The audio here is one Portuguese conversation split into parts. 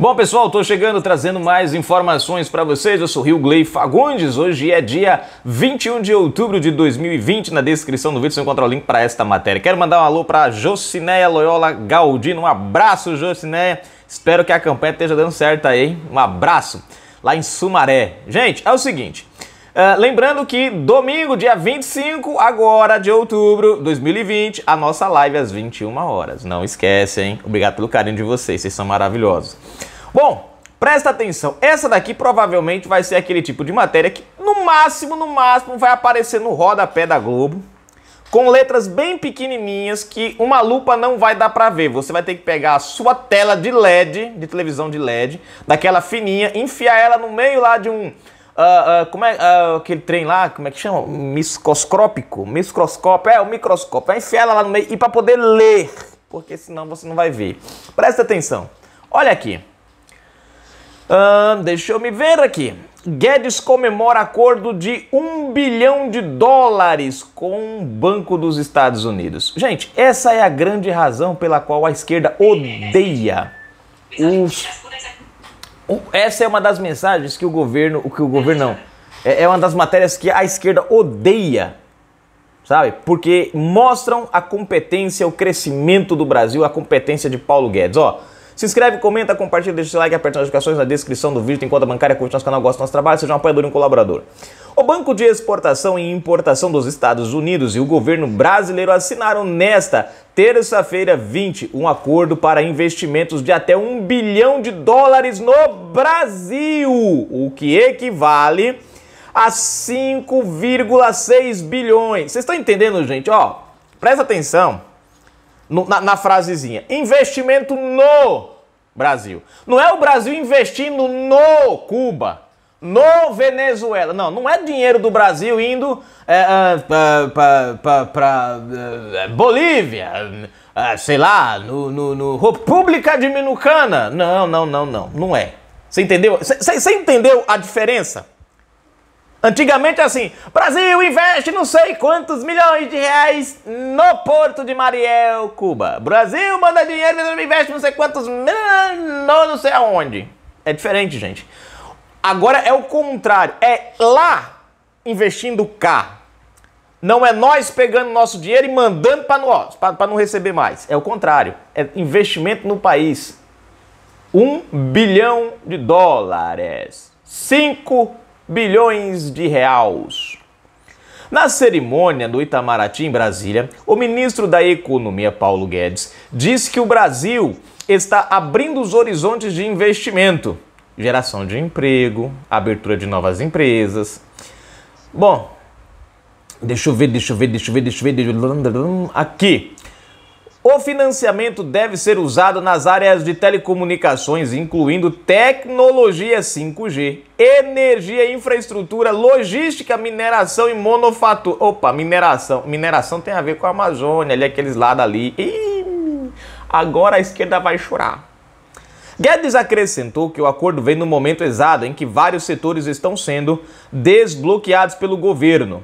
Bom, pessoal, estou chegando trazendo mais informações para vocês. Eu sou Rio Glei Fagundes. Hoje é dia 21 de outubro de 2020. Na descrição do vídeo você encontra o link para esta matéria. Quero mandar um alô para Jocineia Loyola Galdino. Um abraço, Jocineia. Espero que a campanha esteja dando certo aí. Um abraço lá em Sumaré. Gente, é o seguinte. Ah, lembrando que domingo, dia 25, agora de outubro de 2020, a nossa live às 21 horas. Não esquece, hein? Obrigado pelo carinho de vocês, vocês são maravilhosos. Bom, presta atenção. Essa daqui provavelmente vai ser aquele tipo de matéria que no máximo, no máximo vai aparecer no rodapé da Globo, com letras bem pequenininhas que uma lupa não vai dar para ver. Você vai ter que pegar a sua tela de LED, de televisão de LED, daquela fininha, enfiar ela no meio lá de um Uh, uh, como é uh, aquele trem lá, como é que chama? Microscópico, microscópio, é o microscópio, enfia enfiar ela lá no meio e para poder ler, porque senão você não vai ver. Presta atenção, olha aqui, deixa eu me ver aqui. Guedes comemora acordo de um bilhão de dólares com o Banco dos Estados Unidos. Gente, essa é a grande razão pela qual a esquerda odeia os essa é uma das mensagens que o governo, o que o governo não, é, é uma das matérias que a esquerda odeia, sabe? Porque mostram a competência, o crescimento do Brasil, a competência de Paulo Guedes. Ó, se inscreve, comenta, compartilha, deixa o like, aperta as notificações na descrição do vídeo. Tem conta bancária, curte nosso canal, gosta do nosso trabalho, seja um apoiador e um colaborador. O Banco de Exportação e Importação dos Estados Unidos e o governo brasileiro assinaram nesta terça-feira 20 um acordo para investimentos de até um bilhão de dólares no Brasil, o que equivale a 5,6 bilhões. Vocês estão entendendo, gente? Ó, presta atenção no, na, na frasezinha. Investimento no Brasil. Não é o Brasil investindo no Cuba, no Venezuela. Não, não é dinheiro do Brasil indo é, é para é, Bolívia, é, sei lá, no, no, no República Dominicana. Não, não, não, não. Não é. Você entendeu? Você entendeu a diferença? Antigamente assim, Brasil investe não sei quantos milhões de reais no porto de Mariel, Cuba. Brasil manda dinheiro, investe não sei quantos milhões, não sei aonde. É diferente, gente. Agora é o contrário, é lá investindo cá. Não é nós pegando nosso dinheiro e mandando para não receber mais. É o contrário, é investimento no país. Um bilhão de dólares. Cinco bilhões de reais. Na cerimônia do Itamaraty em Brasília, o ministro da Economia Paulo Guedes disse que o Brasil está abrindo os horizontes de investimento, geração de emprego, abertura de novas empresas. Bom, deixa eu ver, deixa eu ver, deixa eu ver, deixa eu ver, deixa eu ver. aqui. O financiamento deve ser usado nas áreas de telecomunicações, incluindo tecnologia 5G, energia, infraestrutura, logística, mineração e monofatura. Opa, mineração. Mineração tem a ver com a Amazônia, ali aqueles lados ali. Ih, agora a esquerda vai chorar. Guedes acrescentou que o acordo vem no momento exato em que vários setores estão sendo desbloqueados pelo governo.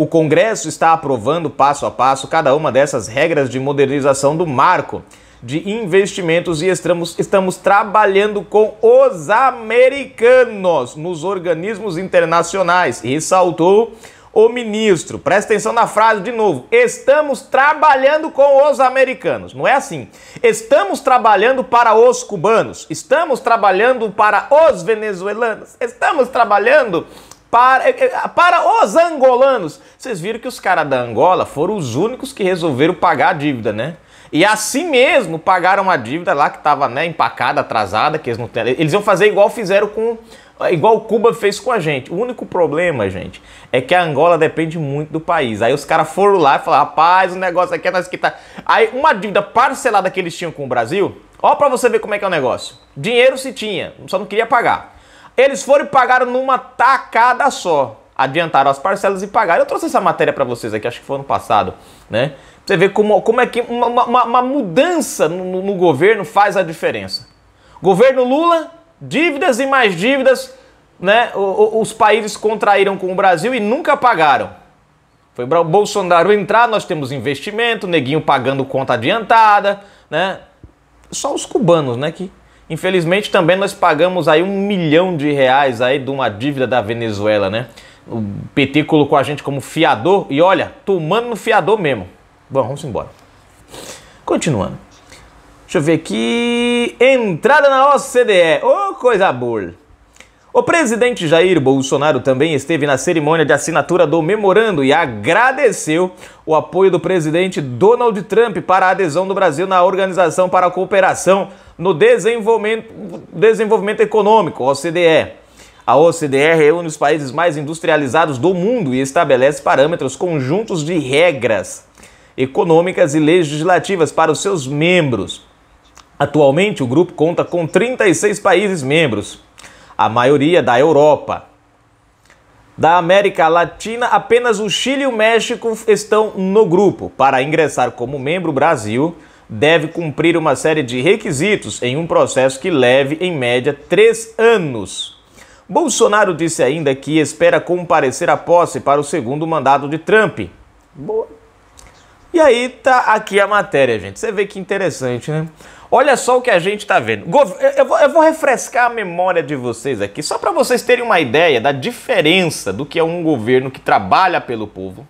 O Congresso está aprovando passo a passo cada uma dessas regras de modernização do marco de investimentos e estamos, estamos trabalhando com os americanos nos organismos internacionais, ressaltou o ministro. Presta atenção na frase de novo. Estamos trabalhando com os americanos. Não é assim. Estamos trabalhando para os cubanos. Estamos trabalhando para os venezuelanos. Estamos trabalhando para, é, é, para os angolanos. Vocês viram que os caras da Angola foram os únicos que resolveram pagar a dívida, né? E assim mesmo pagaram a dívida lá que estava né, empacada, atrasada, que eles não têm. Eles iam fazer igual fizeram com. Igual Cuba fez com a gente. O único problema, gente, é que a Angola depende muito do país. Aí os caras foram lá e falaram: rapaz, o negócio aqui é nós que tá. Aí uma dívida parcelada que eles tinham com o Brasil, ó, para você ver como é que é o negócio. Dinheiro se tinha, só não queria pagar. Eles foram e pagaram numa tacada só. Adiantaram as parcelas e pagaram. Eu trouxe essa matéria para vocês aqui, acho que foi ano passado, né? Você vê como, como é que uma, uma, uma mudança no, no, governo faz a diferença. Governo Lula, dívidas e mais dívidas, né? O, o, os países contraíram com o Brasil e nunca pagaram. Foi Bolsonaro entrar, nós temos investimento, neguinho pagando conta adiantada, né? Só os cubanos, né? Que Infelizmente também nós pagamos aí um milhão de reais aí de uma dívida da Venezuela, né? O PT colocou a gente como fiador e olha, tomando no fiador mesmo. Bom, vamos embora. Continuando. Deixa eu ver aqui. Entrada na OCDE. Ô, oh, coisa burla. O presidente Jair Bolsonaro também esteve na cerimônia de assinatura do memorando e agradeceu o apoio do presidente Donald Trump para a adesão do Brasil na Organização para a Cooperação no Desenvolvimento, Desenvolvimento Econômico, OCDE. A OCDE reúne os países mais industrializados do mundo e estabelece parâmetros conjuntos de regras econômicas e legislativas para os seus membros. Atualmente, o grupo conta com 36 países membros a maioria da Europa. Da América Latina, apenas o Chile e o México estão no grupo. Para ingressar como membro, o Brasil deve cumprir uma série de requisitos em um processo que leve, em média, três anos. Bolsonaro disse ainda que espera comparecer à posse para o segundo mandato de Trump. Boa. E aí tá aqui a matéria, gente. Você vê que interessante, né? Olha só o que a gente está vendo. Eu vou, refrescar a memória de vocês aqui, só para vocês terem uma ideia da diferença do que é um governo que trabalha pelo povo,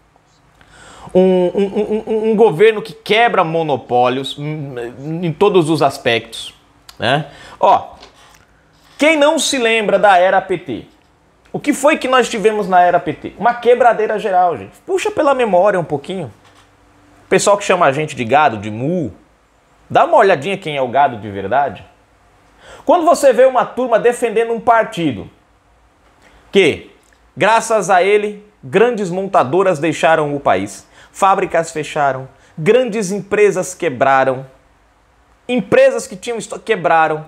um, um, um, um, governo que quebra monopólios hum, hum, em todos os aspectos. Né? Ó, quem não se lembra da era PT? O que foi que nós tivemos na era PT? Uma quebradeira geral, gente. Puxa pela memória um pouquinho. O pessoal que chama a gente de gado, de mu, Dá uma olhadinha quem é o gado de verdade. Quando você vê uma turma defendendo um partido que, graças a ele, grandes montadoras deixaram o país, fábricas fecharam, grandes empresas quebraram, empresas que tinham estoque quebraram.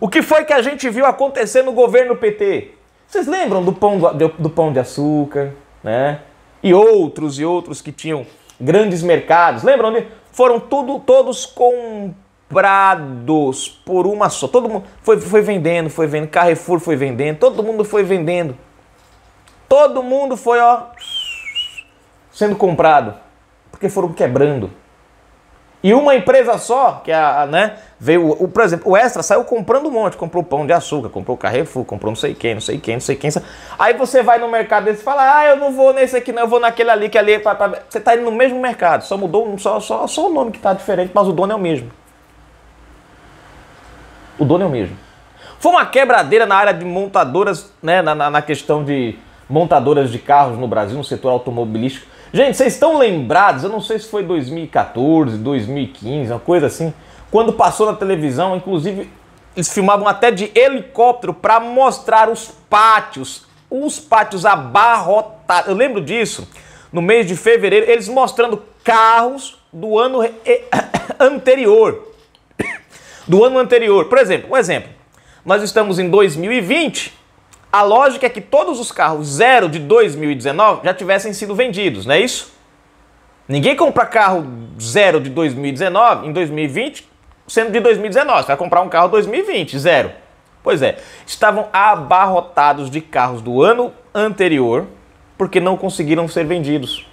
O que foi que a gente viu acontecer no governo PT? Vocês lembram do pão, do, do pão de açúcar, né? E outros e outros que tinham grandes mercados. Lembram disso? foram tudo, todos comprados por uma só. Todo mundo foi, foi vendendo, foi vendendo, Carrefour foi vendendo, todo mundo foi vendendo. Todo mundo foi, ó, sendo comprado, porque foram quebrando. E uma empresa só, que é a, a né, veio, o, por exemplo, o Extra saiu comprando um monte, comprou pão de açúcar, comprou Carrefour, comprou não sei quem, não sei quem, não sei quem. Aí você vai no mercado desse e fala: "Ah, eu não vou nesse aqui, não, eu vou naquele ali que ali é pra, pra... você tá indo no mesmo mercado, só mudou, só, só só o nome que tá diferente, mas o dono é o mesmo. O dono é o mesmo. Foi uma quebradeira na área de montadoras, né, na, na, na questão de montadoras de carros no Brasil, no setor automobilístico Gente, vocês estão lembrados? Eu não sei se foi 2014, 2015, uma coisa assim. Quando passou na televisão, inclusive, eles filmavam até de helicóptero para mostrar os pátios, os pátios abarrotados. Eu lembro disso. No mês de fevereiro, eles mostrando carros do ano anterior. Do ano anterior. Por exemplo, um exemplo. Nós estamos em 2020 a lógica é que todos os carros zero de 2019 já tivessem sido vendidos, não é isso? Ninguém compra carro zero de 2019 em 2020, sendo de 2019. Você vai comprar um carro 2020, zero. Pois é, estavam abarrotados de carros do ano anterior porque não conseguiram ser vendidos.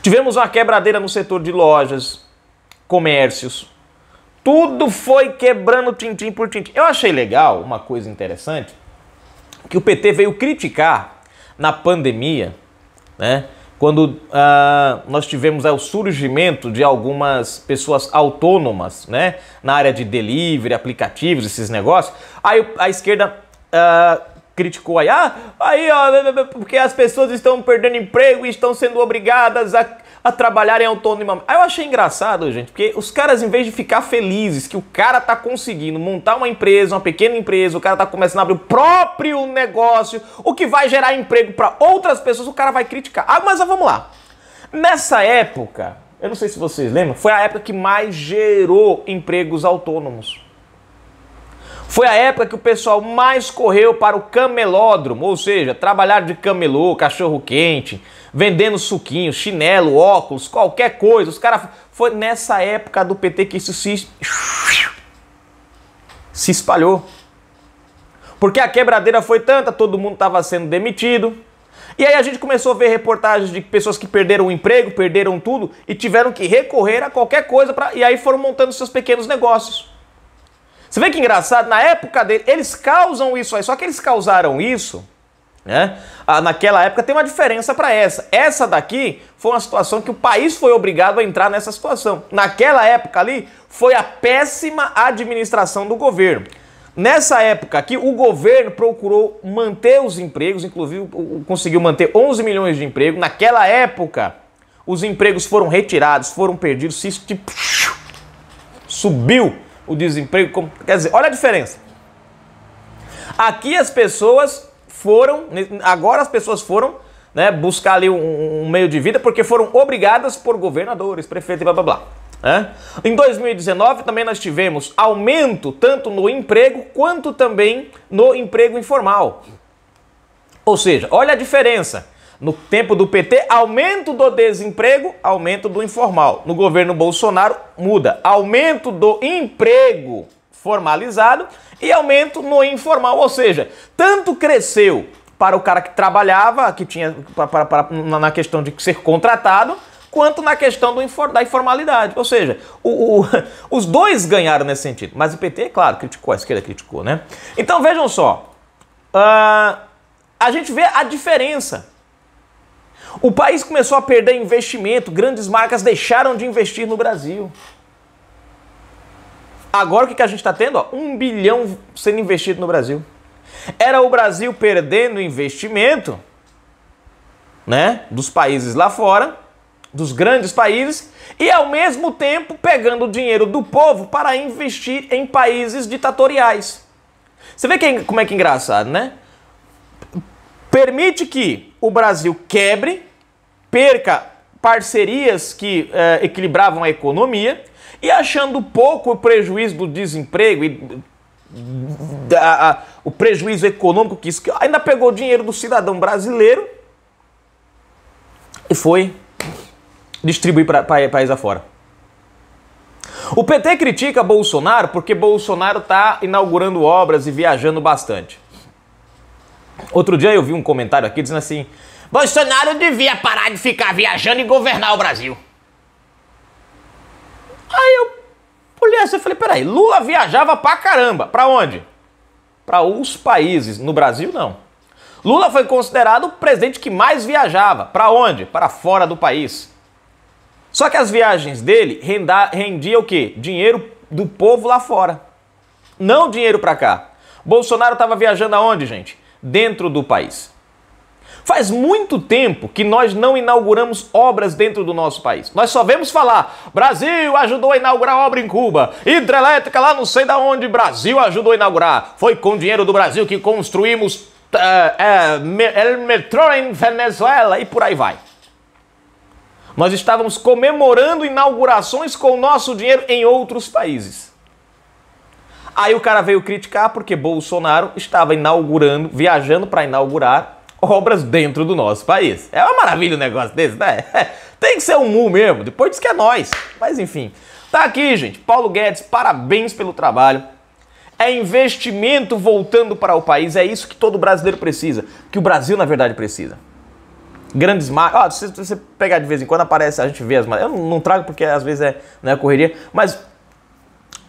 Tivemos uma quebradeira no setor de lojas, comércios. Tudo foi quebrando tintim por tintim. Eu achei legal, uma coisa interessante, que o PT veio criticar na pandemia, né? quando ah, nós tivemos ah, o surgimento de algumas pessoas autônomas né, na área de delivery, aplicativos, esses negócios, aí a esquerda ah, criticou aí, ah, aí ó, porque as pessoas estão perdendo emprego e estão sendo obrigadas a a trabalharem autonomamente. Aí eu achei engraçado, gente, porque os caras, em vez de ficar felizes que o cara tá conseguindo montar uma empresa, uma pequena empresa, o cara tá começando a abrir o próprio negócio, o que vai gerar emprego para outras pessoas, o cara vai criticar. Ah, mas vamos lá. Nessa época, eu não sei se vocês lembram, foi a época que mais gerou empregos autônomos. Foi a época que o pessoal mais correu para o camelódromo, ou seja, trabalhar de camelô, cachorro quente, vendendo suquinho, chinelo, óculos, qualquer coisa. Os caras foi nessa época do PT que isso se se espalhou. Porque a quebradeira foi tanta, todo mundo estava sendo demitido. E aí a gente começou a ver reportagens de pessoas que perderam o emprego, perderam tudo e tiveram que recorrer a qualquer coisa e aí foram montando seus pequenos negócios. Você vê que engraçado, na época dele, eles causam isso aí, só que eles causaram isso, né? Ah, naquela época tem uma diferença para essa. Essa daqui foi uma situação que o país foi obrigado a entrar nessa situação. Naquela época ali foi a péssima administração do governo. Nessa época aqui, o governo procurou manter os empregos, inclusive conseguiu manter 11 milhões de empregos. Naquela época, os empregos foram retirados, foram perdidos, se tipo, subiu o desemprego. Como, quer dizer, olha a diferença. Aqui as pessoas foram, agora as pessoas foram né, buscar ali um, um, meio de vida porque foram obrigadas por governadores, prefeitos e blá blá blá. Né. Em 2019 também nós tivemos aumento tanto no emprego quanto também no emprego informal. Ou seja, olha a diferença. No tempo do PT, aumento do desemprego, aumento do informal. No governo Bolsonaro, muda. Aumento do emprego formalizado e aumento no informal. Ou seja, tanto cresceu para o cara que trabalhava, que tinha para, para, na questão de ser contratado, quanto na questão do, da informalidade. Ou seja, o, o, os dois ganharam nesse sentido. Mas o PT, claro, criticou, a esquerda criticou, né? Então vejam só. Uh, a gente vê a diferença o país começou a perder investimento, grandes marcas deixaram de investir no Brasil. Agora o que, a gente está tendo? um bilhão sendo investido no Brasil. Era o Brasil perdendo investimento né, dos países lá fora, dos grandes países, e ao mesmo tempo pegando o dinheiro do povo para investir em países ditatoriais. Você vê que, como é que é engraçado, né? permite que o Brasil quebre, perca parcerias que eh, equilibravam a economia e achando pouco o prejuízo do desemprego e da, a, o prejuízo econômico que isso ainda pegou o dinheiro do cidadão brasileiro e foi distribuir para país afora. O PT critica Bolsonaro porque Bolsonaro está inaugurando obras e viajando bastante. Outro dia eu vi um comentário aqui dizendo assim: Bolsonaro devia parar de ficar viajando e governar o Brasil. Aí eu olhei assim e falei: peraí, Lula viajava pra caramba. Pra onde? Pra os países. No Brasil, não. Lula foi considerado o presidente que mais viajava. Para onde? Para fora do país. Só que as viagens dele renda, rendia o quê? Dinheiro do povo lá fora. Não dinheiro para cá. Bolsonaro estava viajando aonde, gente? dentro do país. Faz muito tempo que nós não inauguramos obras dentro do nosso país. Nós só vemos falar: Brasil ajudou a inaugurar obra em Cuba, hidrelétrica lá não sei da onde, Brasil ajudou a inaugurar. Foi com dinheiro do Brasil que construímos o eh, eh, metrô em Venezuela e por aí vai. Nós estávamos comemorando inaugurações com o nosso dinheiro em outros países. Aí o cara veio criticar porque Bolsonaro estava inaugurando, viajando para inaugurar obras dentro do nosso país. É uma maravilha um negócio desse, né? Tem que ser um mu mesmo, depois diz que é nós. Mas enfim. Tá aqui, gente. Paulo Guedes, parabéns pelo trabalho. É investimento voltando para o país. É isso que todo brasileiro precisa. Que o Brasil, na verdade, precisa. Grandes marcas. se você pegar de vez em quando, aparece, a gente vê as marcas. Eu não trago porque às vezes é né, correria. Mas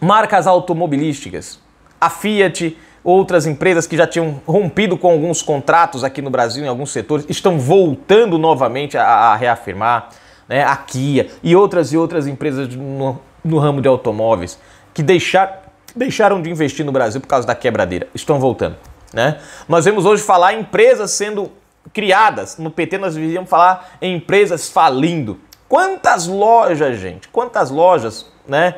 marcas automobilísticas, a Fiat, outras empresas que já tinham rompido com alguns contratos aqui no Brasil em alguns setores estão voltando novamente a, a reafirmar, né? a Kia e outras e outras empresas no, no ramo de automóveis que deixar, deixaram de investir no Brasil por causa da quebradeira estão voltando. Né? Nós vemos hoje falar em empresas sendo criadas. No PT nós deveríamos falar em empresas falindo. Quantas lojas, gente? Quantas lojas, né?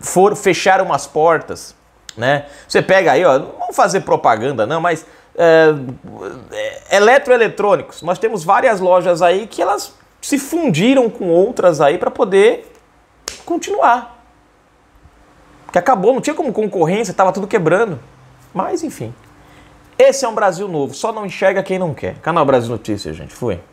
For, fecharam as portas, né? Você pega aí, ó, não vamos fazer propaganda não, mas é, é, eletroeletrônicos. Nós temos várias lojas aí que elas se fundiram com outras aí para poder continuar. Que acabou, não tinha como concorrência, estava tudo quebrando. Mas enfim. Esse é um Brasil novo, só não enxerga quem não quer. Canal Brasil Notícias, gente. Fui.